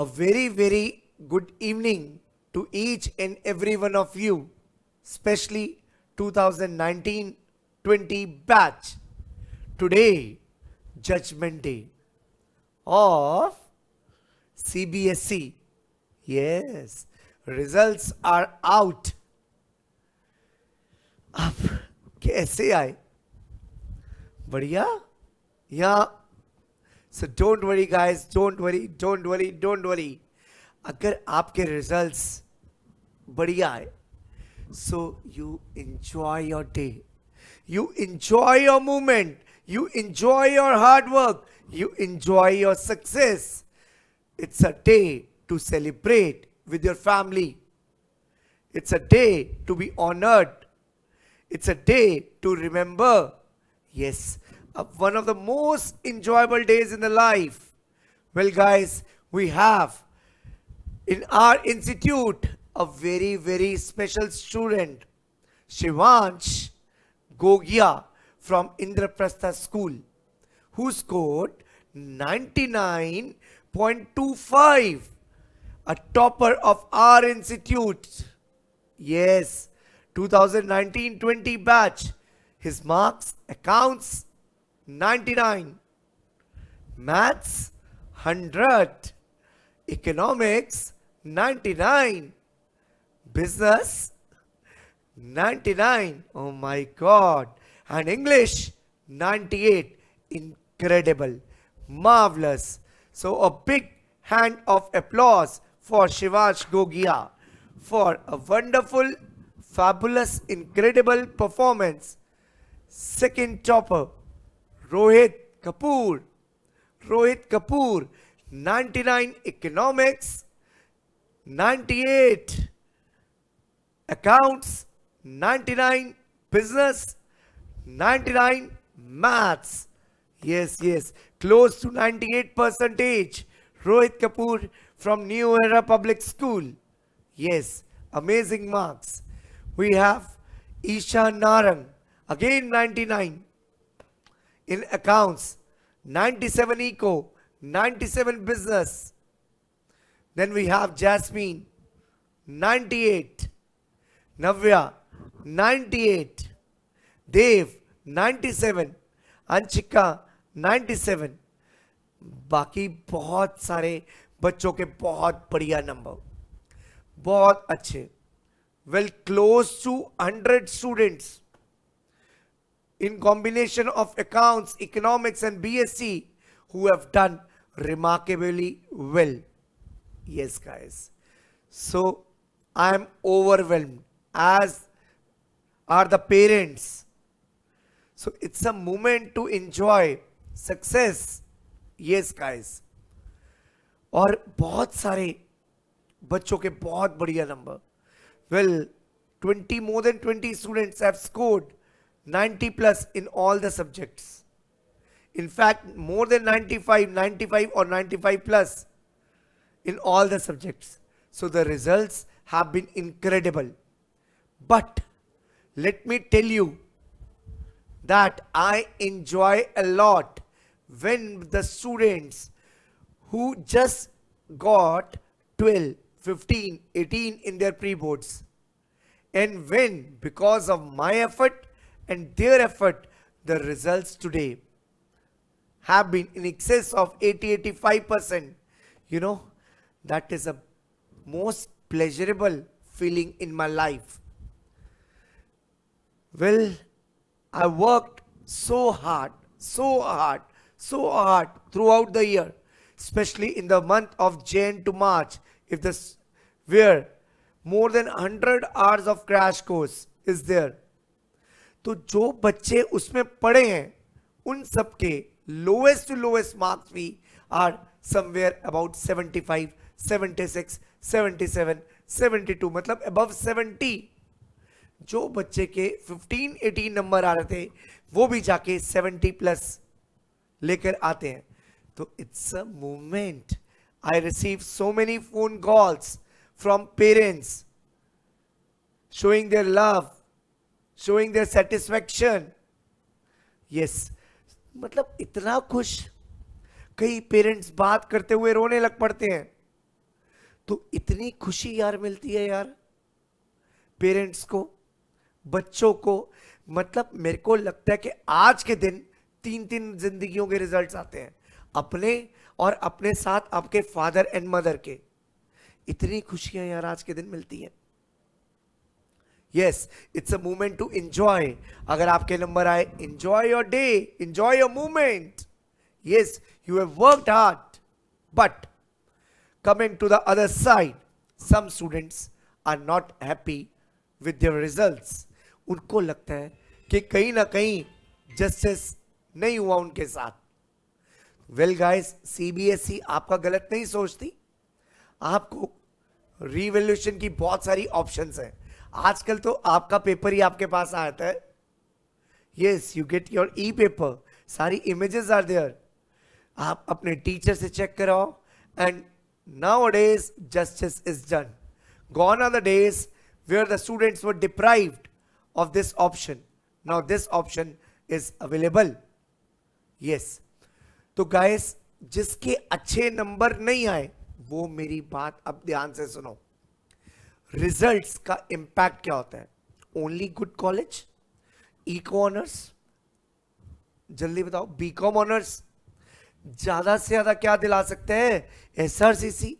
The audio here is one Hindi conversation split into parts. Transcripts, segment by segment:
A very, very good evening to each and every one of you, especially 2019 20 batch. Today, Judgment Day of CBSE. Yes, results are out. अब कैसे आए बढ़िया यहाँ so don't worry guys don't worry don't worry don't worry अगर आपके रिजल्ट्स बढ़िया so so you enjoy your day you enjoy your movement you enjoy your hard work, you enjoy your success. It's a day to celebrate with your family. It's a day to be honored. It's a day to remember. Yes, one of the most enjoyable days in the life. Well, guys, we have in our institute a very, very special student, Shivansh Gogia from Indraprastha School, who scored 99.25, a topper of our institute. Yes, 2019-20 batch. His marks, accounts, 99 maths 100 economics 99 business 99 oh my god and english 98 incredible marvelous so a big hand of applause for Shivash gogia for a wonderful fabulous incredible performance second topper Rohit Kapoor. Rohit Kapoor, 99 economics, 98 accounts, 99 business, 99 maths. Yes, yes, close to 98 percentage. Rohit Kapoor from New Era Public School. Yes, amazing marks. We have Isha Narang, again 99. in accounts, 97 eco, 97 business. Then we have Jasmine, 98. Navya, 98. Dev, 97. Anchika, 97. बाकी बहुत सारे बच्चों के बहुत बढ़िया नंबर बहुत अच्छे well close to 100 students in combination of accounts, economics and BSc who have done remarkably well. Yes, guys. So I am overwhelmed as are the parents. So it's a moment to enjoy success. Yes, guys. Or both सारे बच्चों के बहुत बढ़िया number well twenty more than twenty students 90 plus in all the subjects. In fact, more than 95, 95 or 95 plus in all the subjects. So the results have been incredible. But let me tell you that I enjoy a lot when the students who just got 12, 15, 18 in their pre-boards and when because of my effort and their effort, the results today have been in excess of 80-85%. You know, that is a most pleasurable feeling in my life. Well, I worked so hard, so hard, so hard throughout the year, especially in the month of Jan to March, if this where more than 100 hours of crash course is there तो जो बच्चे उसमें पढ़े हैं उन सबके लोएस्ट लोएस्ट टू मार्क्स भी आर समवेयर अबाउट 75, 76, 77, 72 मतलब अबव 70 जो बच्चे के 15, 18 नंबर आ रहे थे वो भी जाके 70 प्लस लेकर आते हैं तो it's a movement I receive so many phone calls from parents showing their love showing their satisfaction yes मतलब इतना खुश कई पेरेंट्स बात करते हुए रोने लग पड़ते हैं तो इतनी खुशी यार मिलती है यार पेरेंट्स को बच्चों को मतलब मेरे को लगता है कि आज के दिन तीन तीन जिंदगियों के रिजल्ट्स आते हैं अपने और अपने साथ आपके फादर एंड मदर के इतनी खुशियां यार आज के दिन मिलती हैं yes it's a movement to enjoy अगर आपके नंबर आए enjoy your day enjoy your movement yes you have worked hard but coming to the other side some students are not happy with your results उनको लगता है कि कहीं ना कहीं जस्टिस नहीं हुआ उनके साथ वेल गाइस सीबीएसई आपका गलत नहीं सोचती आपको रिवोल्यूशन की बहुत सारी ऑप्शंस हैं आजकल तो आपका पेपर ही आपके पास आता है yes you get your E paper सारी इमेजेस आर देयर आप अपने टीचर से चेक कराओ and now days justice is done gone are the days where the students were deprived of this option now this option is available yes तो गाइस जिसके अच्छे नंबर नहीं आए वो मेरी बात अब ध्यान से सुनो रिजल्ट का इम्पैक्ट क्या होता है only good college eco honours जल्दी बताओ बीकॉम ऑनर्स ज्यादा से ज्यादा क्या दिला सकते हैं एसआरसीसी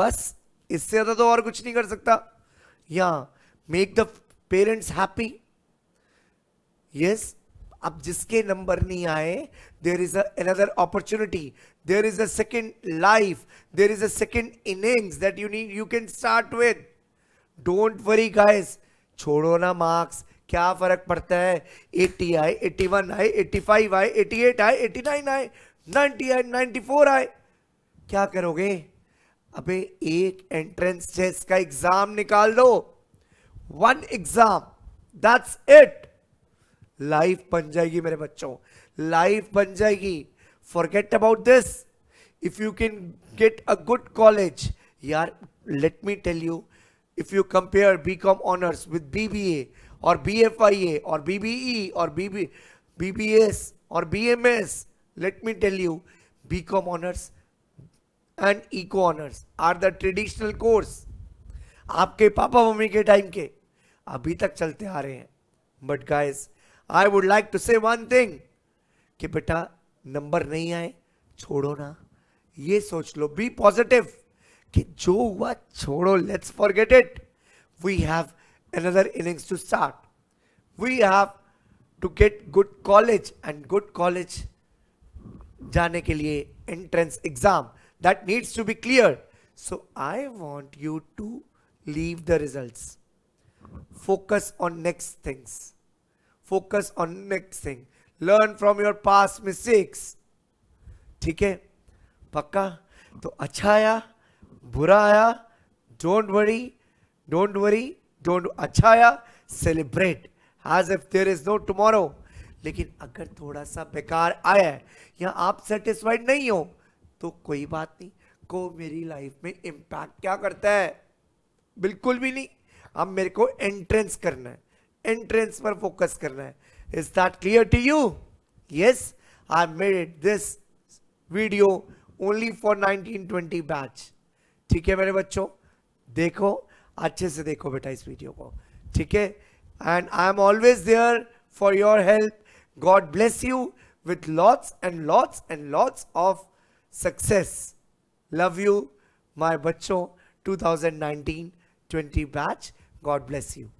बस इससे ज्यादा तो और कुछ नहीं कर सकता या make the parents happy yes अब जिसके नंबर नहीं आए there is another opportunity there is a second life there is a second innings that you need you can start with don't worry guys छोड़ो ना मार्क्स क्या फर्क पड़ता है एटी आए वन आए फाइव आए एट आए नाइन आए 90 आए फोर आए क्या करोगे अबे एक एंट्रेंस टेस्ट का एग्जाम निकाल दो one exam that's it life बन जाएगी मेरे बच्चों लाइफ बन जाएगी forget about this if you can get a good college यार let me tell you if you compare B com honours with B B A और बी एफ आई ए और बी बी ई और B B B B S और B M S let me tell you B com honours and eco honours are the traditional course आपके पापा मम्मी के टाइम के अभी तक चलते आ रहे हैं but guys I would like to say one thing कि बेटा नंबर नहीं आए छोड़ो ना ये सोच लो बी पॉजिटिव कि जो हुआ छोड़ो let's forget it we have another innings to start we have to get good college and good college जाने के लिए entrance exam that needs to be clear so I want you to leave the result focus on next things focus on next thing learn from your past mistakes ठीक है पक्का तो अच्छा आया बुरा आया don't worry don't worry don't अच्छा आया celebrate as if there is no tomorrow लेकिन अगर थोड़ा सा बेकार आया है या आप सेटिस्फाइड नहीं हो तो कोई बात नहीं को मेरी लाइफ में इम्पैक्ट क्या करता है बिल्कुल भी नहीं अब मेरे को एंट्रेंस करना है एंट्रेंस पर फोकस करना है is that clear to you yes I made this video only for 1920 batch ठीक है मेरे बच्चों देखो अच्छे से देखो बेटा इस वीडियो को ठीक है and I am always there for your help God bless you with lots and lots and lots of success love you my बच्चों 2019-20 बैच गॉड ब्लेस यू